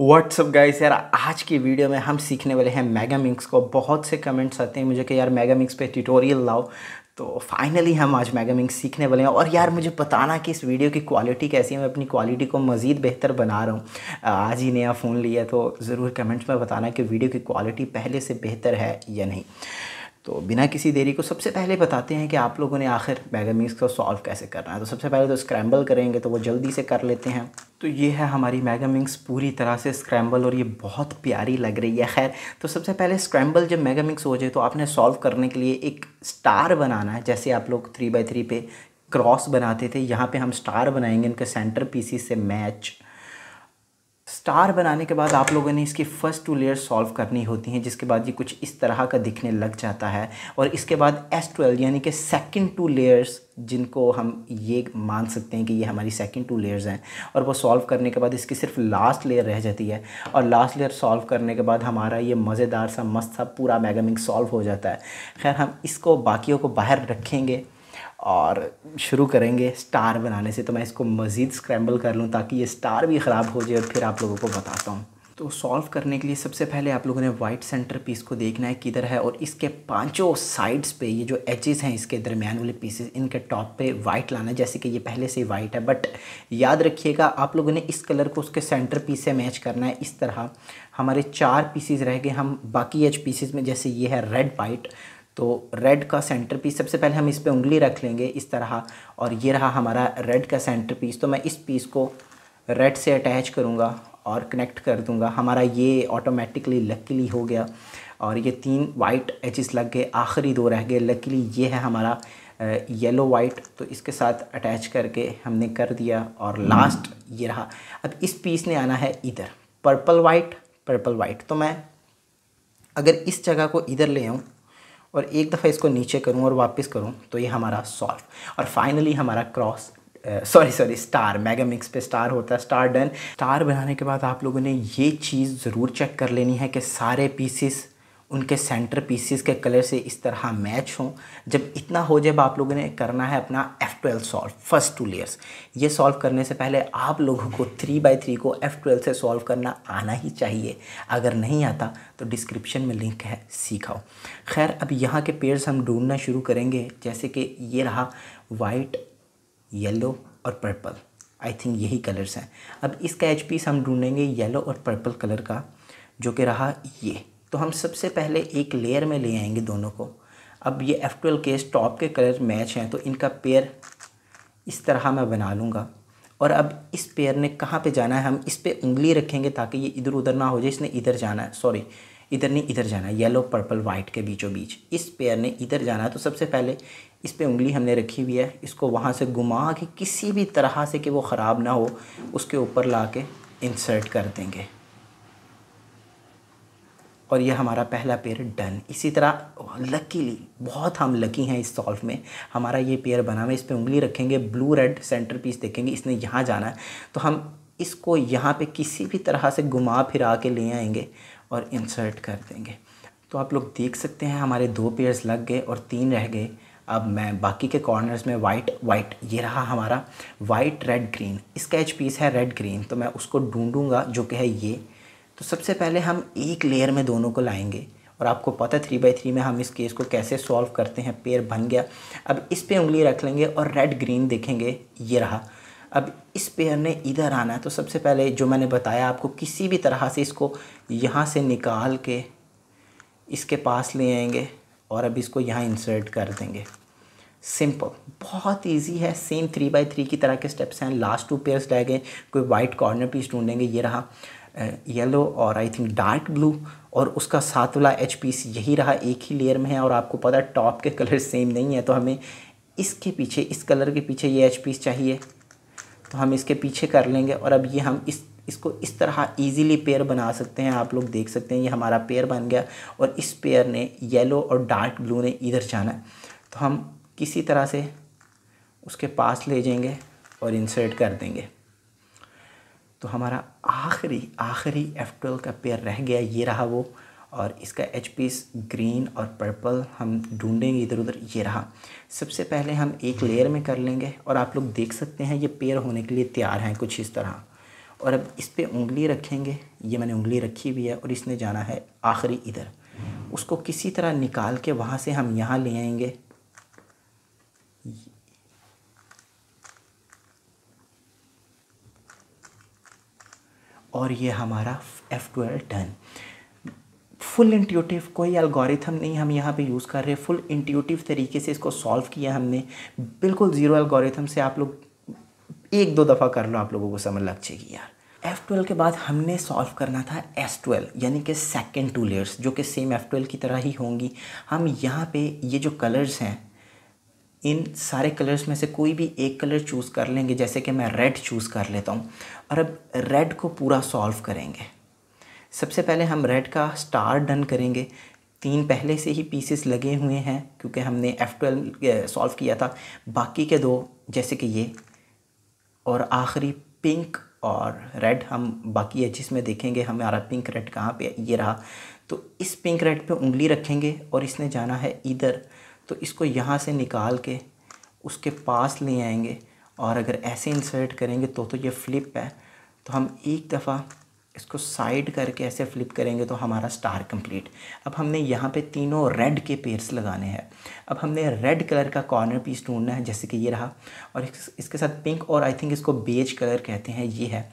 WhatsApp guys यार आज की वीडियो में हम सीखने वाले हैं मेगा मिक्स को बहुत से कमेंट्स आते हैं मुझे कि यार मेगा मिक्स पे ट्यूटोरियल लाओ तो फाइनली हम आज मेगा मिक्स सीखने वाले हैं और यार मुझे बताना कि इस वीडियो की क्वालिटी कैसी है मैं अपनी क्वालिटी को मज़ीद बेहतर बना रहा हूँ आज ही नया फ़ोन लिया तो ज़रूर कमेंट्स में बताना कि वीडियो की क्वालिटी पहले से बेहतर है या नहीं तो बिना किसी देरी को सबसे पहले बताते हैं कि आप लोगों ने आखिर मैगामीज को सॉल्व कैसे करना है तो सबसे पहले तो स्क्रैम्बल करेंगे तो वो जल्दी से कर लेते हैं तो ये है हमारी मैगामिक्स पूरी तरह से स्क्रैम्बल और ये बहुत प्यारी लग रही है खैर तो सबसे पहले स्क्रैम्बल जब मैगामिक्स हो जाए तो आपने सॉल्व करने के लिए एक स्टार बनाना है जैसे आप लोग थ्री बाई थ्री पे क्रॉस बनाते थे यहाँ पे हम स्टार बनाएंगे इनके सेंटर पीसी से मैच स्टार बनाने के बाद आप लोगों ने इसकी फ़र्स्ट टू लेयर सॉल्व करनी होती हैं जिसके बाद ये कुछ इस तरह का दिखने लग जाता है और इसके बाद एस ट्वेल्व यानी कि सेकंड टू लेयर्स जिनको हम ये मान सकते हैं कि ये हमारी सेकंड टू लेयर्स हैं और वो सॉल्व करने के बाद इसकी सिर्फ लास्ट लेयर रह जाती है और लास्ट लेयर सॉल्व करने के बाद हमारा ये मज़ेदार सा मस्त सा पूरा मैगमिंग सॉल्व हो जाता है खैर हम इसको बाकियों को बाहर रखेंगे और शुरू करेंगे स्टार बनाने से तो मैं इसको मज़ीद स्क्रैम्बल कर लूँ ताकि ये स्टार भी ख़राब हो जाए और फिर आप लोगों को बताता हूँ तो सॉल्व करने के लिए सबसे पहले आप लोगों ने वाइट सेंटर पीस को देखना है किधर है और इसके पांचों साइड्स पे ये जो एचिज़ हैं इसके दरमियान वाले पीसेस इनके टॉप पे वाइट लाना है जैसे कि ये पहले से ही वाइट है बट याद रखिएगा आप लोगों ने इस कलर को उसके सेंटर पीस से मैच करना है इस तरह हमारे चार पीसीज रह गए हम बाकी एच पीसीज में जैसे ये है रेड वाइट तो रेड का सेंटर पीस सबसे पहले हम इस पर उंगली रख लेंगे इस तरह और ये रहा हमारा रेड का सेंटर पीस तो मैं इस पीस को रेड से अटैच करूँगा और कनेक्ट कर दूँगा हमारा ये ऑटोमेटिकली लकीली हो गया और ये तीन वाइट एचेस लग गए आखिरी दो रह गए लकीली ये है हमारा येलो वाइट तो इसके साथ अटैच करके हमने कर दिया और लास्ट ये रहा अब इस पीस ने आना है इधर पर्पल वाइट पर्पल वाइट तो मैं अगर इस जगह को इधर ले आऊँ और एक दफ़ा इसको नीचे करूँ और वापस करूँ तो ये हमारा सॉल्व और फाइनली हमारा cross sorry sorry star megaminx पे स्टार होता है स्टार डन स्टार बनाने के बाद आप लोगों ने ये चीज़ ज़रूर चेक कर लेनी है कि सारे पीसेस उनके सेंटर पीसीस के कलर से इस तरह मैच हों जब इतना हो जब आप लोगों ने करना है अपना F twelve solve first two layers ये सॉल्व करने से पहले आप लोगों को थ्री बाई थ्री को एफ़ से सॉल्व करना आना ही चाहिए अगर नहीं आता तो डिस्क्रिप्शन में लिंक है सीखाओ खैर अब यहाँ के पेयर्स हम ढूंढना शुरू करेंगे जैसे कि ये रहा वाइट येलो और पर्पल आई थिंक यही कलर्स हैं अब इसका एच पीस हम ढूंढेंगे येलो और पर्पल कलर का जो कि रहा ये तो हम सबसे पहले एक लेयर में ले आएंगे दोनों को अब ये एफ़ ट्वेल्व केस टॉप के कलर मैच हैं तो इनका पेयर इस तरह मैं बना लूँगा और अब इस पेयर ने कहाँ पे जाना है हम इस पर उंगली रखेंगे ताकि ये इधर उधर ना हो जाए इसने इधर जाना है सॉरी इधर नहीं इधर जाना है येलो पर्पल वाइट के बीचों बीच इस पेयर ने इधर जाना है तो सबसे पहले इस पे उंगली हमने रखी हुई है इसको वहाँ से घुमा के किसी भी तरह से कि वो ख़राब ना हो उसके ऊपर ला के इंसर्ट कर देंगे और ये हमारा पहला पेयर डन इसी तरह लकीली बहुत हम लकी हैं इस सॉल्व में हमारा ये पेयर बना हुआ इस पर उंगली रखेंगे ब्लू रेड सेंटर पीस देखेंगे इसने यहाँ जाना है तो हम इसको यहाँ पे किसी भी तरह से घुमा फिरा के ले आएंगे और इंसर्ट कर देंगे तो आप लोग देख सकते हैं हमारे दो पेयर्स लग गए और तीन रह गए अब मैं बाकी के कॉर्नर्स में वाइट वाइट ये रहा हमारा वाइट रेड ग्रीन इसका एच पीस है रेड ग्रीन तो मैं उसको ढूंढूंगा जो कि है ये तो सबसे पहले हम एक लेयर में दोनों को लाएंगे और आपको पता है थ्री बाई थ्री में हम इस केस को कैसे सॉल्व करते हैं पेयर बन गया अब इस पे उंगली रख लेंगे और रेड ग्रीन देखेंगे ये रहा अब इस पेयर ने इधर आना है तो सबसे पहले जो मैंने बताया आपको किसी भी तरह से इसको यहाँ से निकाल के इसके पास ले आएंगे और अब इसको यहाँ इंसर्ट कर देंगे सिंपल बहुत इजी है सेम थ्री बाई थ्री की तरह के स्टेप्स हैं लास्ट टू पेयर्स रह गए कोई वाइट कॉर्नर पीस ढूंढेंगे ये रहा येलो और आई थिंक डार्क ब्लू और उसका साथ वाला एच पीस यही रहा एक ही लेयर में है और आपको पता है टॉप के कलर सेम नहीं है तो हमें इसके पीछे इस कलर के पीछे ये एच पीस चाहिए तो हम इसके पीछे कर लेंगे और अब ये हम इस इसको इस तरह इजीली पेयर बना सकते हैं आप लोग देख सकते हैं ये हमारा पेयर बन गया और इस पेयर ने येलो और डार्क ब्लू ने इधर जाना है तो हम किसी तरह से उसके पास ले जाएंगे और इंसर्ट कर देंगे तो हमारा आखिरी आखिरी एफ़ ट्वेल्व का पेयर रह गया ये रहा वो और इसका एच पीस ग्रीन और पर्पल हम ढूंढेंगे इधर उधर ये रहा सबसे पहले हम एक लेयर में कर लेंगे और आप लोग देख सकते हैं ये पेयर होने के लिए तैयार हैं कुछ इस तरह और अब इस पर उंगली रखेंगे ये मैंने उंगली रखी हुई है और इसने जाना है आखिरी इधर उसको किसी तरह निकाल के वहाँ से हम यहाँ ले आएंगे और ये हमारा F twelve done full intuitive कोई एल्गोरिथम नहीं हम यहाँ पे यूज़ कर रहे फुल इंट्यूटिव तरीके से इसको सॉल्व किया हमने बिल्कुल ज़ीरो एल्गोरिथम से आप लोग एक दो दफ़ा कर लो आप लोगों को समझ लग जाएगी यार एफ़ के बाद हमने सॉल्व करना था एस ट्वेल्व यानी कि सेकेंड टू लेयर्स जो कि सेम एफ़ की तरह ही होंगी हम यहाँ पे ये जो कलर्स हैं इन सारे कलर्स में से कोई भी एक कलर चूज़ कर लेंगे जैसे कि मैं रेड चूज़ कर लेता हूँ और अब रेड को पूरा सॉल्व करेंगे सबसे पहले हम रेड का स्टार डन करेंगे तीन पहले से ही पीसेस लगे हुए हैं क्योंकि हमने एफ़ ट्वेल्व सॉल्व किया था बाकी के दो जैसे कि ये और आखिरी पिंक और रेड हम बाकी एजिस में देखेंगे हमारा पिंक रेड कहाँ पे ये रहा तो इस पिंक रेड पे उंगली रखेंगे और इसने जाना है इधर तो इसको यहाँ से निकाल के उसके पास ले आएंगे और अगर ऐसे इंसर्ट करेंगे तो तो ये फ्लिप है तो हम एक दफ़ा इसको साइड करके ऐसे फ्लिप करेंगे तो हमारा स्टार कंप्लीट अब हमने यहाँ पे तीनों रेड के पेयर्स लगाने हैं अब हमने रेड कलर का कॉर्नर पीस ढूंढना है जैसे कि ये रहा और इसके साथ पिंक और आई थिंक इसको बेज कलर कहते हैं ये है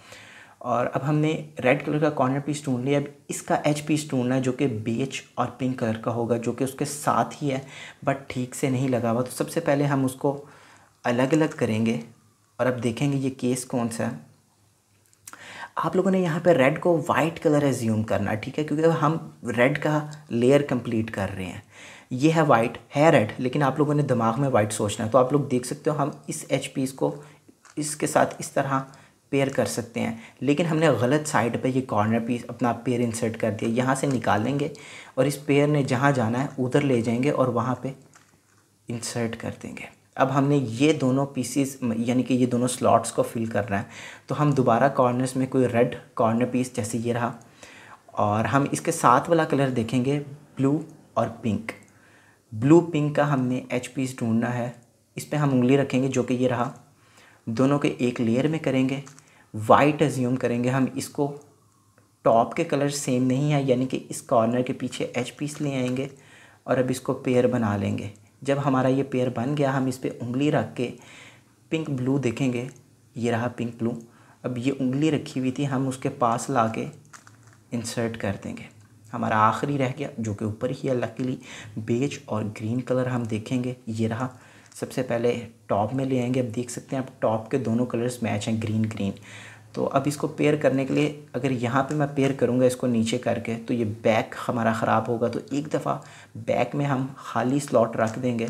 और अब हमने रेड कलर का कॉर्नर पीस ढूंढ लिया अब इसका एच पीस ढूंढना है जो कि बीच और पिंक कलर का होगा जो कि उसके साथ ही है बट ठीक से नहीं लगा हुआ तो सबसे पहले हम उसको अलग अलग करेंगे और अब देखेंगे ये केस कौन सा है आप लोगों ने यहाँ पे रेड को वाइट कलर एज्यूम करना ठीक है क्योंकि हम रेड का लेयर कंप्लीट कर रहे हैं ये है वाइट है रेड लेकिन आप लोगों ने दिमाग में वाइट सोचना है तो आप लोग देख सकते हो हम इस एच पीस को इसके साथ इस तरह पेयर कर सकते हैं लेकिन हमने गलत साइड पे ये कॉर्नर पीस अपना पेयर इंसर्ट कर दिया यहाँ से निकालेंगे और इस पेयर ने जहाँ जाना है उधर ले जाएंगे और वहाँ पे इंसर्ट कर देंगे अब हमने ये दोनों पीसीस यानी कि ये दोनों स्लॉट्स को फिल करना है तो हम दोबारा कॉर्नर्स में कोई रेड कॉर्नर पीस जैसे ये रहा और हम इसके साथ वाला कलर देखेंगे ब्लू और पिंक ब्लू पिंक का हमने एच पीस ढूंढना है इस पर हम उंगली रखेंगे जो कि ये रहा दोनों के एक लेयर में करेंगे वाइट एज्यूम करेंगे हम इसको टॉप के कलर सेम नहीं है यानी कि इस कॉर्नर के पीछे एच पीस ले आएंगे और अब इसको पेयर बना लेंगे जब हमारा ये पेयर बन गया हम इस पर उंगली रख के पिंक ब्लू देखेंगे ये रहा पिंक ब्लू अब ये उंगली रखी हुई थी हम उसके पास ला के इंसर्ट कर देंगे हमारा आखिरी रह गया जो कि ऊपर ही है लकीली बेज और ग्रीन कलर हम देखेंगे ये रहा सबसे पहले टॉप में ले आएंगे अब देख सकते हैं आप टॉप के दोनों कलर्स मैच हैं ग्रीन ग्रीन तो अब इसको पेयर करने के लिए अगर यहाँ पे मैं पेयर करूँगा इसको नीचे करके तो ये बैक हमारा ख़राब होगा तो एक दफ़ा बैक में हम खाली स्लॉट रख देंगे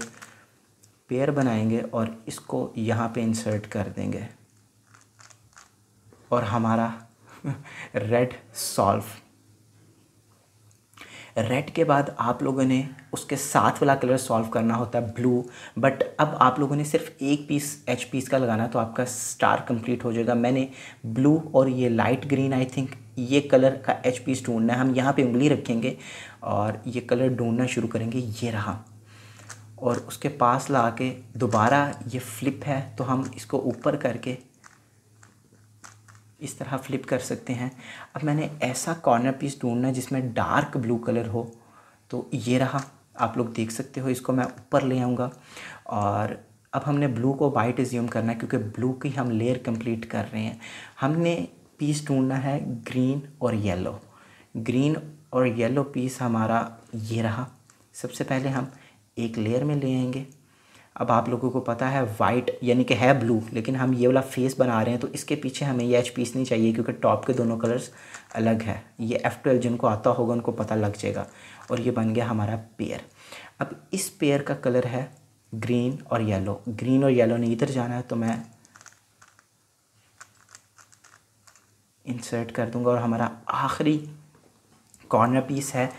पेयर बनाएंगे और इसको यहाँ पे इंसर्ट कर देंगे और हमारा रेड सॉल्व रेड के बाद आप लोगों ने उसके साथ वाला कलर सॉल्व करना होता है ब्लू बट अब आप लोगों ने सिर्फ एक पीस एच पीस का लगाना तो आपका स्टार कंप्लीट हो जाएगा मैंने ब्लू और ये लाइट ग्रीन आई थिंक ये कलर का एच पीस ढूंढना है हम यहाँ पे उंगली रखेंगे और ये कलर ढूंढना शुरू करेंगे ये रहा और उसके पास ला के दोबारा ये फ्लिप है तो हम इसको ऊपर करके इस तरह फ्लिप कर सकते हैं अब मैंने ऐसा कॉर्नर पीस ढूंढना जिसमें डार्क ब्लू कलर हो तो ये रहा आप लोग देख सकते हो इसको मैं ऊपर ले आऊँगा और अब हमने ब्लू को वाइट एज्यूम करना है क्योंकि ब्लू की हम लेयर कंप्लीट कर रहे हैं हमने पीस ढूंढना है ग्रीन और येलो ग्रीन और येलो पीस हमारा ये रहा सबसे पहले हम एक लेयर में ले आएंगे अब आप लोगों को पता है वाइट यानी कि है ब्लू लेकिन हम ये वाला फेस बना रहे हैं तो इसके पीछे हमें ये एच पीस नहीं चाहिए क्योंकि टॉप के दोनों कलर्स अलग है ये एफ ट्वेल्व जिनको आता होगा उनको पता लग जाएगा और ये बन गया हमारा पेयर अब इस पेयर का कलर है ग्रीन और येलो ग्रीन और येलो ने इधर जाना है तो मैं इंसर्ट कर दूंगा और हमारा आखिरी कॉर्नर पीस है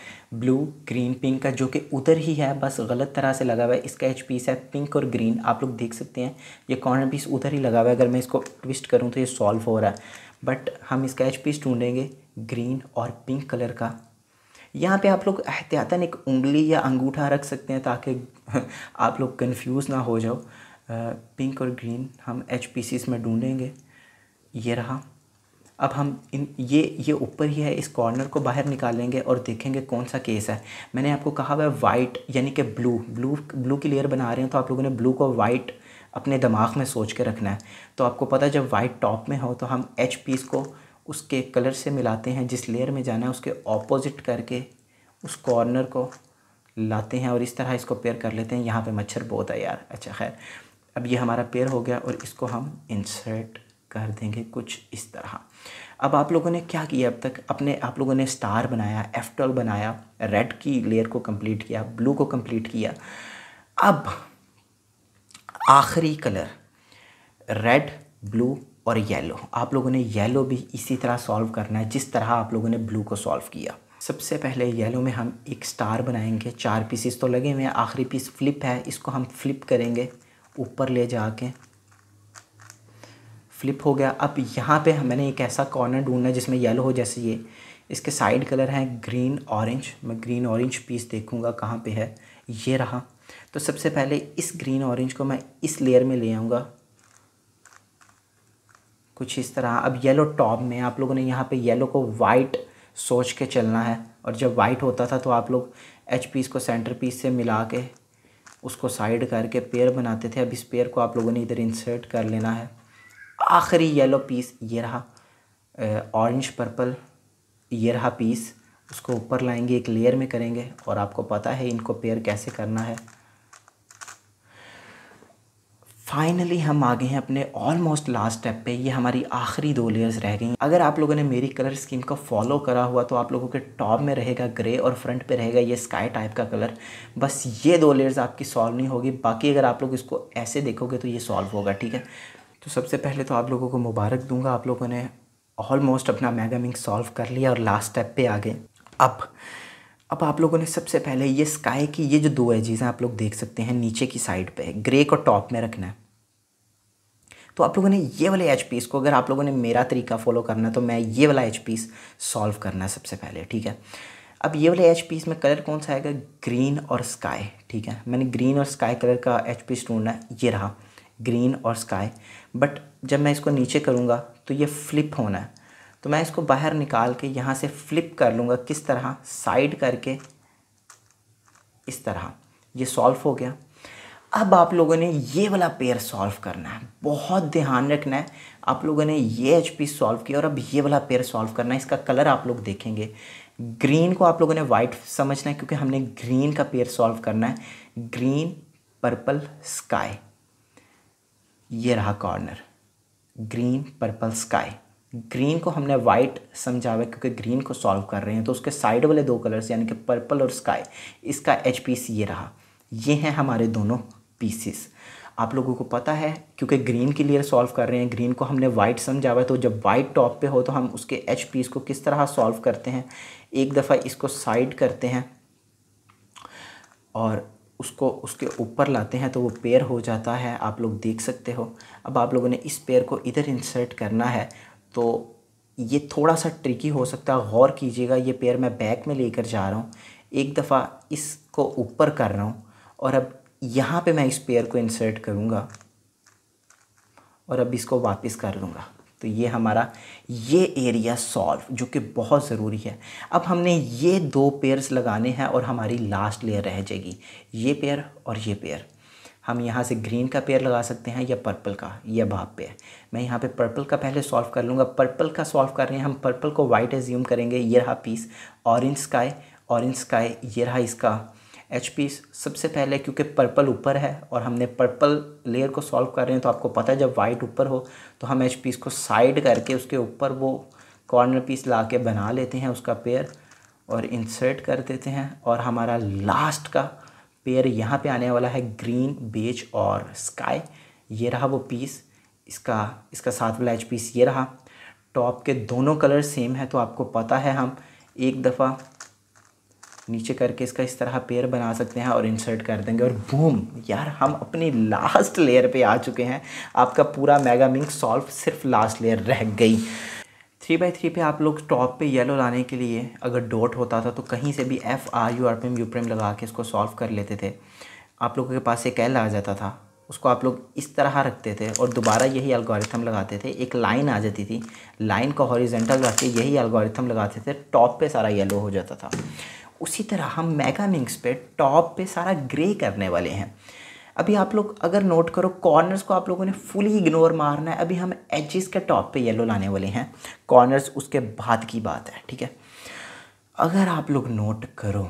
ब्लू ग्रीन पिंक का जो कि उधर ही है बस गलत तरह से लगा हुआ है इसका एच पीस है पिंक और ग्रीन आप लोग देख सकते हैं ये कॉर्नर पीस उधर ही लगा हुआ है अगर मैं इसको ट्विस्ट करूँ तो ये सॉल्व हो रहा है बट हम इसका एच पीस ढूँढेंगे ग्रीन और पिंक कलर का यहाँ पे आप लोग एहतियातन एक उंगली या अंगूठा रख सकते हैं ताकि आप लोग कंफ्यूज ना हो जाओ पिंक और ग्रीन हम एच पी में ढूँढेंगे ये रहा अब हम इन ये ये ऊपर ही है इस कॉर्नर को बाहर निकालेंगे और देखेंगे कौन सा केस है मैंने आपको कहा हुआ है वाइट यानी कि ब्लू ब्लू ब्लू की लेयर बना रहे हैं तो आप लोगों ने ब्लू को वाइट अपने दिमाग में सोच के रखना है तो आपको पता है जब वाइट टॉप में हो तो हम एच पीस को उसके कलर से मिलाते हैं जिस लेयर में जाना है उसके ऑपोजिट करके उस कॉर्नर को लाते हैं और इस तरह इसको पेयर कर लेते हैं यहाँ पे मच्छर बहुत है यार अच्छा खैर अब ये हमारा पेयर हो गया और इसको हम इंसर्ट कर देंगे कुछ इस तरह अब आप लोगों ने क्या किया अब तक अपने आप लोगों ने स्टार बनाया एफ बनाया रेड की लेयर को कंप्लीट किया ब्लू को कंप्लीट किया अब आखिरी कलर रेड ब्लू और येलो आप लोगों ने येलो भी इसी तरह सॉल्व करना है जिस तरह आप लोगों ने ब्लू को सॉल्व किया सबसे पहले येलो में हम एक स्टार बनाएंगे चार पीसेस तो लगे हुए हैं आखिरी पीस फ्लिप है इसको हम फ्लिप करेंगे ऊपर ले जाके फ्लिप हो गया अब यहाँ पे मैंने एक ऐसा कॉर्नर ढूंढना है जिसमें येलो हो जैसे ये इसके साइड कलर हैं ग्रीन ऑरेंज मैं ग्रीन ऑरेंज पीस देखूँगा कहाँ पे है ये रहा तो सबसे पहले इस ग्रीन ऑरेंज को मैं इस लेयर में ले आऊँगा कुछ इस तरह अब येलो टॉप में आप लोगों ने यहाँ पर येलो को वाइट सोच के चलना है और जब वाइट होता था तो आप लोग एच पीस को सेंटर पीस से मिला के उसको साइड करके पेयर बनाते थे अब इस पेयर को आप लोगों ने इधर इंसर्ट कर लेना है आखिरी येलो पीस ये रहा ऑरेंज पर्पल ये रहा पीस उसको ऊपर लाएंगे एक लेयर में करेंगे और आपको पता है इनको पेयर कैसे करना है फाइनली हम आ गए हैं अपने ऑलमोस्ट लास्ट स्टेप पे ये हमारी आखिरी दो लेयर्स रह गई अगर आप लोगों ने मेरी कलर स्कीम को फॉलो करा हुआ तो आप लोगों के टॉप में रहेगा ग्रे और फ्रंट पे रहेगा ये स्काई टाइप का कलर बस ये दो लेयर्स आपकी सॉल्व नहीं होगी बाकी अगर आप लोग इसको ऐसे देखोगे तो ये सॉल्व होगा ठीक है तो सबसे पहले तो आप लोगों को मुबारक दूंगा आप लोगों ने ऑलमोस्ट अपना मैगामिंग सॉल्व कर लिया और लास्ट स्टेप पे आ गए अब अब आप लोगों ने सबसे पहले ये स्काई की ये जो दो एजीज हैं आप लोग देख सकते हैं नीचे की साइड पे ग्रे को टॉप में रखना है तो आप लोगों ने ये वाले एच पीस को अगर आप लोगों ने मेरा तरीका फॉलो करना है तो मैं ये वाला एच पीस सॉल्व करना है सबसे पहले ठीक है अब ये वाले एच पीस में कलर कौन सा आएगा ग्रीन और स्काई ठीक है मैंने ग्रीन और स्काई कलर का एच पीस ढूंढना है ये रहा ग्रीन और स्काई बट जब मैं इसको नीचे करूँगा तो ये फ्लिप होना है तो मैं इसको बाहर निकाल के यहाँ से फ्लिप कर लूँगा किस तरह साइड करके इस तरह ये सॉल्व हो गया अब आप लोगों ने ये वाला पेयर सॉल्व करना है बहुत ध्यान रखना है आप लोगों ने ये एच पी सॉल्व किया और अब ये वाला पेयर सॉल्व करना है इसका कलर आप लोग देखेंगे ग्रीन को आप लोगों ने वाइट समझना है क्योंकि हमने ग्रीन का पेयर सॉल्व करना है ग्रीन पर्पल स्काई ये रहा corner green purple sky green को हमने वाइट समझा हुआ क्योंकि ग्रीन को सॉल्व कर रहे हैं तो उसके साइड वाले दो कलर्स यानी कि पर्पल और स्काई इसका एच पीस ये रहा ये हैं हमारे दोनों पीसीस आप लोगों को पता है क्योंकि ग्रीन के लिए सॉल्व कर रहे हैं ग्रीन को हमने वाइट समझा हुआ तो जब वाइट टॉप पे हो तो हम उसके एच पीस को किस तरह सॉल्व करते हैं एक दफ़ा इसको साइड करते हैं और उसको उसके ऊपर लाते हैं तो वो पेयर हो जाता है आप लोग देख सकते हो अब आप लोगों ने इस पेयर को इधर इंसर्ट करना है तो ये थोड़ा सा ट्रिकी हो सकता है गौर कीजिएगा ये पेयर मैं बैक में लेकर जा रहा हूँ एक दफ़ा इसको ऊपर कर रहा हूँ और अब यहाँ पे मैं इस पेयर को इंसर्ट करूँगा और अब इसको वापस कर दूँगा तो ये हमारा ये एरिया सॉल्व जो कि बहुत ज़रूरी है अब हमने ये दो पेयर्स लगाने हैं और हमारी लास्ट लेयर रह जाएगी ये पेयर और ये पेयर हम यहाँ से ग्रीन का पेयर लगा सकते हैं या पर्पल का या भाप पेयर मैं यहाँ पे पर्पल का पहले सॉल्व कर लूँगा पर्पल का सॉल्व कर रहे हैं हम पर्पल को वाइट एज्यूम करेंगे ये रहा piece orange sky orange sky ये रहा इसका एच सबसे पहले क्योंकि पर्पल ऊपर है और हमने पर्पल लेयर को सॉल्व कर रहे हैं तो आपको पता है जब वाइट ऊपर हो तो हम एच को साइड करके उसके ऊपर वो कॉर्नर पीस ला के बना लेते हैं उसका पेयर और इंसर्ट कर देते हैं और हमारा लास्ट का पेयर यहाँ पे आने वाला है ग्रीन बेच और स्काई ये रहा वो पीस इसका इसका साथ वाला एच पीस ये रहा टॉप के दोनों कलर सेम है तो आपको पता है हम एक दफ़ा नीचे करके इसका इस तरह पेयर बना सकते हैं और इंसर्ट कर देंगे और बूम यार हम अपनी लास्ट लेयर पे आ चुके हैं आपका पूरा मेगा मिंग सॉल्व सिर्फ लास्ट लेयर रह गई थ्री बाई थ्री पे आप लोग टॉप पे येलो लाने के लिए अगर डॉट होता था तो कहीं से भी F R U R prime U prime लगा के इसको सॉल्व कर लेते थे आप लोगों के पास एक एल आ जाता था उसको आप लोग इस तरह रखते थे और दोबारा यही अलगोरिथम लगाते थे एक लाइन आ जाती थी लाइन को हॉरिजेंटल रख के यही अल्गोरिथम लगाते थे टॉप पे सारा येलो हो जाता था उसी तरह हम मेगा मिंग्स पे टॉप पे सारा ग्रे करने वाले हैं अभी आप लोग अगर नोट करो कॉर्नर्स को आप लोगों ने फुली इग्नोर मारना है अभी हम एजिस के टॉप पे येलो लाने वाले हैं कॉर्नर्स उसके बाद की बात है ठीक है अगर आप लोग नोट करो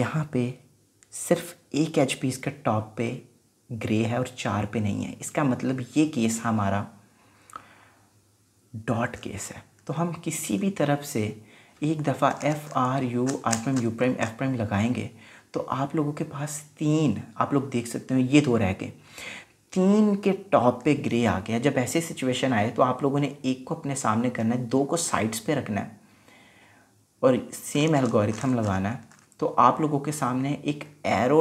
यहाँ पे सिर्फ एक एच पी इसका टॉप पे ग्रे है और चार पे नहीं है इसका मतलब ये केस हमारा डॉट केस है तो हम किसी भी तरफ से एक दफ़ा F R U R prime U prime F prime लगाएंगे तो आप लोगों के पास तीन आप लोग देख सकते हो ये दो रह गए तीन के टॉप पे ग्रे आ गया जब ऐसे सिचुएशन आए तो आप लोगों ने एक को अपने सामने करना है दो को साइड्स पे रखना है और सेम एल्गोरिथम लगाना है तो आप लोगों के सामने एक एरो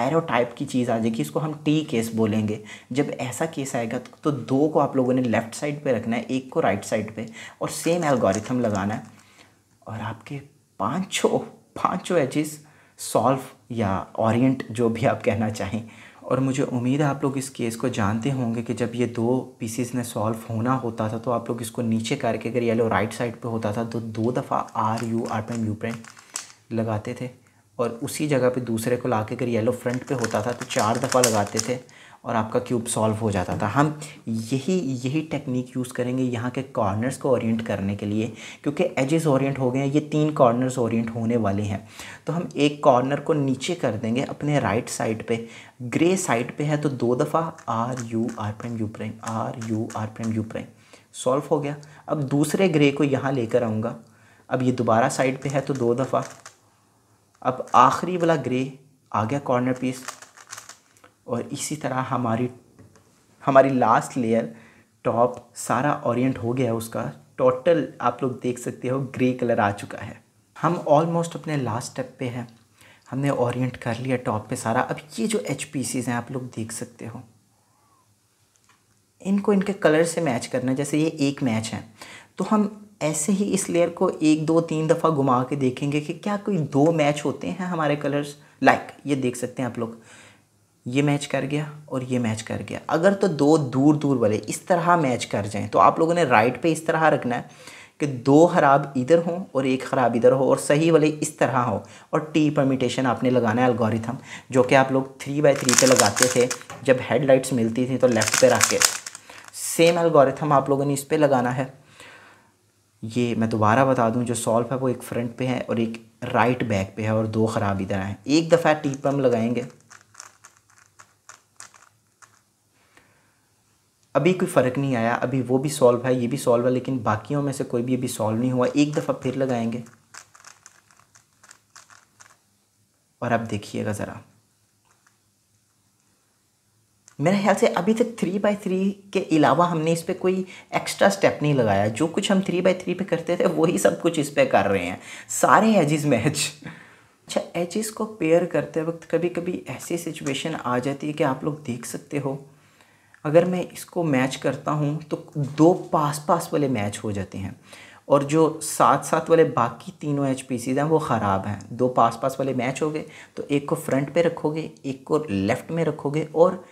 एरो टाइप की चीज़ आ जाएगी इसको हम टी केस बोलेंगे जब ऐसा केस आएगा तो दो को आप लोगों ने लेफ़्ट साइड पे रखना है एक को राइट साइड पे और सेम एल्गोरिथम लगाना है और आपके पांचों पांचों एजेस सॉल्व या ओरिएंट जो भी आप कहना चाहें और मुझे उम्मीद है आप लोग इस केस को जानते होंगे कि जब ये दो पीसीज ने सॉल्व होना होता था तो आप लोग इसको नीचे करके अगर येलो राइट साइड पे होता था तो दो दफ़ा R U R prime U prime लगाते थे और उसी जगह पे दूसरे को ला के अगर येलो फ्रंट पे होता था तो चार दफ़ा लगाते थे और आपका क्यूब सॉल्व हो जाता था हम यही यही टेक्निक यूज़ करेंगे यहाँ के कॉर्नर्स को ओरिएंट करने के लिए क्योंकि एजेस ओरिएंट हो गए हैं ये तीन कॉर्नर्स ओरिएंट होने वाले हैं तो हम एक कॉर्नर को नीचे कर देंगे अपने राइट साइड पे ग्रे साइड पे है तो दो दफ़ा R U R prime U prime R U R prime U prime solve हो गया अब दूसरे ग्रे को यहाँ लेकर आऊँगा अब ये दोबारा साइड पर है तो दो दफ़ा अब आखिरी वाला ग्रे आ गया कॉर्नर पीस और इसी तरह हमारी हमारी लास्ट लेयर टॉप सारा ओरिएंट हो गया है उसका टोटल आप लोग देख सकते हो ग्रे कलर आ चुका है हम ऑलमोस्ट अपने लास्ट स्टेप पे हैं हमने ओरिएंट कर लिया टॉप पे सारा अब ये जो एच हैं आप लोग देख सकते हो इनको इनके कलर से मैच करना जैसे ये एक मैच है तो हम ऐसे ही इस लेयर को एक दो तीन दफ़ा घुमा के देखेंगे कि क्या कोई दो मैच होते हैं हमारे कलर्स लाइक like, ये देख सकते हैं आप लोग ये मैच कर गया और ये मैच कर गया अगर तो दो दूर दूर वाले इस तरह मैच कर जाएं तो आप लोगों ने राइट पे इस तरह रखना है कि दो खराब इधर हो और एक खराब इधर हो और सही वाले इस तरह हो और टी परमिटेशन आपने लगाना है अलगोरिथम जो कि आप लोग थ्री बाई थ्री पे लगाते थे जब हेडलाइट्स मिलती थी तो लेफ़्ट पे रख के सेम अलगोरिथम आप लोगों ने इस पर लगाना है ये मैं दोबारा बता दूँ जो सॉल्व है वो एक फ्रंट पर है और एक राइट बैक पर है और दो ख़राब इधर हैं एक दफ़ा टी पम्प लगाएंगे अभी कोई फ़र्क नहीं आया अभी वो भी सॉल्व है ये भी सॉल्व है लेकिन बाकियों में से कोई भी अभी सॉल्व नहीं हुआ एक दफ़ा फिर लगाएंगे और आप देखिएगा ज़रा मेरे ख्याल से अभी तक थ्री बाई थ्री के अलावा हमने इस पर कोई एक्स्ट्रा स्टेप नहीं लगाया जो कुछ हम थ्री बाई थ्री पे करते थे वही सब कुछ इस पर कर रहे हैं सारे एजिज़ मैच अच्छा एजिस को पेयर करते वक्त कभी कभी ऐसी सिचुएशन आ जाती है कि आप लोग देख सकते हो अगर मैं इसको मैच करता हूँ तो दो पास पास वाले मैच हो जाते हैं और जो साथ साथ वाले बाकी तीनों एच पी सीज हैं वो ख़राब हैं दो पास पास वाले मैच हो गए तो एक को फ्रंट पे रखोगे एक को लेफ़्ट में रखोगे और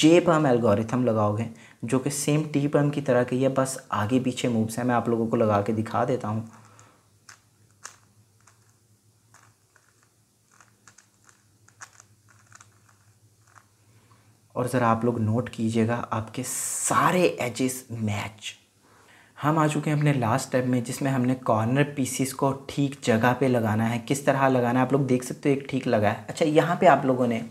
जे पम एल्गोरिथम लगाओगे जो कि सेम टी पम की तरह की है बस आगे पीछे मूव्स हैं मैं आप लोगों को लगा के दिखा देता हूँ और ज़रा आप लोग नोट कीजिएगा आपके सारे एजेस मैच हम आ चुके हैं अपने लास्ट स्टेप में जिसमें हमने कॉर्नर पीसीस को ठीक जगह पे लगाना है किस तरह लगाना है आप लोग देख सकते हो एक ठीक लगा है अच्छा यहाँ पे आप लोगों ने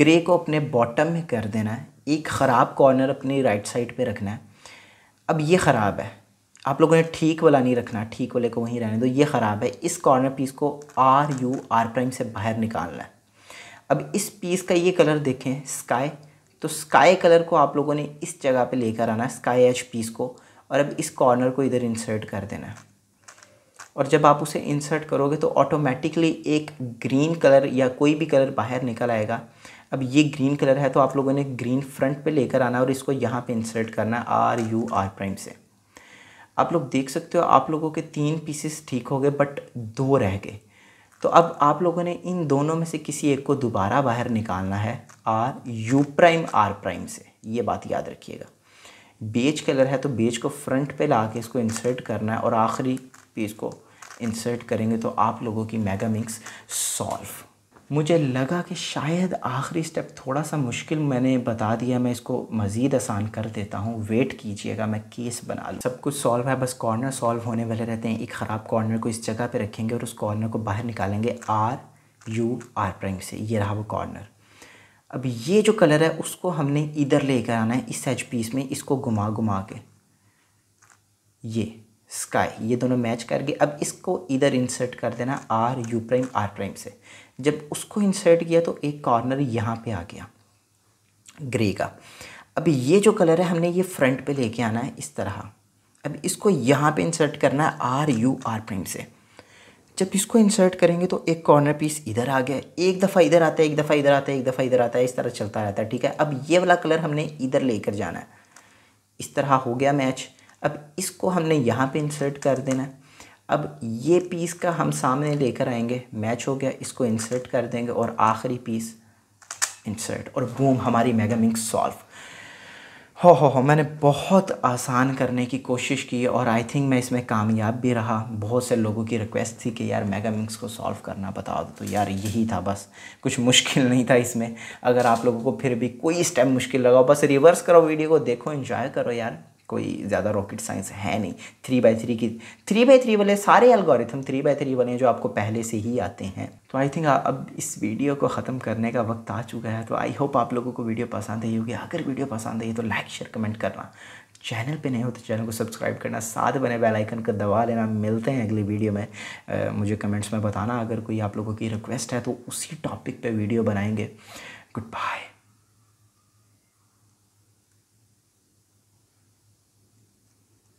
ग्रे को अपने बॉटम में कर देना है एक ख़राब कॉर्नर अपनी राइट साइड पे रखना है अब ये ख़राब है आप लोगों ने ठीक वाला नहीं रखना ठीक वाले को वहीं रहने दो ये ख़राब है इस कॉर्नर पीस को आर यू आर प्राइम से बाहर निकालना है अब इस पीस का ये कलर देखें स्काई तो स्काई कलर को आप लोगों ने इस जगह पे लेकर आना है स्काई एच पीस को और अब इस कॉर्नर को इधर इंसर्ट कर देना है और जब आप उसे इंसर्ट करोगे तो ऑटोमेटिकली एक ग्रीन कलर या कोई भी कलर बाहर निकल आएगा अब ये ग्रीन कलर है तो आप लोगों ने ग्रीन फ्रंट पे लेकर आना और इसको यहाँ पे इंसर्ट करना है आर यू आर प्राइम से आप लोग देख सकते हो आप लोगों के तीन पीसेस ठीक हो गए बट दो रह गए तो अब आप लोगों ने इन दोनों में से किसी एक को दोबारा बाहर निकालना है R U prime R prime से ये बात याद रखिएगा बेज कलर है तो बेज को फ्रंट पे ला के इसको इंसर्ट करना है और आखिरी पीस को इंसर्ट करेंगे तो आप लोगों की मेगा मिक्स सॉल्व मुझे लगा कि शायद आखिरी स्टेप थोड़ा सा मुश्किल मैंने बता दिया मैं इसको मज़ीद आसान कर देता हूँ वेट कीजिएगा मैं केस बना लूँ सब कुछ सॉल्व है बस कॉर्नर सॉल्व होने वाले रहते हैं एक ख़राब कॉर्नर को इस जगह पर रखेंगे और उस कॉर्नर को बाहर निकालेंगे आर यू आर प्राइम से ये रहा वो कॉर्नर अब ये जो कलर है उसको हमने इधर कर आना है इस एच पीस में इसको घुमा घुमा के ये स्काई ये दोनों मैच करके अब इसको इधर इंसर्ट कर देना R U prime R prime से जब उसको इंसर्ट किया तो एक कॉर्नर यहाँ पे आ गया ग्रे का अब ये जो कलर है हमने ये फ्रंट पे लेके आना है इस तरह अब इसको यहाँ पे इंसर्ट करना है आर यू आर प्रिंट से जब इसको इंसर्ट करेंगे तो एक कॉर्नर पीस इधर आ गया एक दफ़ा इधर आता है एक दफ़ा इधर आता है एक दफ़ा इधर आता है इस तरह चलता रहता है ठीक है अब ये वाला कलर हमने इधर लेकर जाना है इस तरह हो गया मैच अब इसको हमने यहाँ पे इंसर्ट कर देना है अब ये पीस का हम सामने लेकर आएंगे मैच हो गया इसको इंसर्ट कर देंगे और आखिरी पीस इंसर्ट और बूम हमारी मेगामिंग सॉल्व हो हो हो मैंने बहुत आसान करने की कोशिश की और आई थिंक मैं इसमें कामयाब भी रहा बहुत से लोगों की रिक्वेस्ट थी कि यार मेगा मिंग्स को सॉल्व करना बता दो तो, तो यार यही था बस कुछ मुश्किल नहीं था इसमें अगर आप लोगों को फिर भी कोई स्टेप मुश्किल लगा बस रिवर्स करो वीडियो को देखो इन्जॉय करो यार कोई ज़्यादा रॉकेट साइंस है नहीं थ्री बाई थ्री की थ्री बाई थ्री वाले सारे एल्गोरिथम थ्री बाई थ्री वाले जो आपको पहले से ही आते हैं तो आई थिंक अब इस वीडियो को ख़त्म करने का वक्त आ चुका है तो आई होप आप लोगों को वीडियो पसंद आई होगी अगर वीडियो पसंद आई तो लाइक शेयर कमेंट करना चैनल पे नहीं हो तो चैनल को सब्सक्राइब करना साथ बने बेल आइकन का दबा लेना मिलते हैं अगली वीडियो में आ, मुझे कमेंट्स में बताना अगर कोई आप लोगों की रिक्वेस्ट है तो उसी टॉपिक पे वीडियो बनाएंगे गुड बाय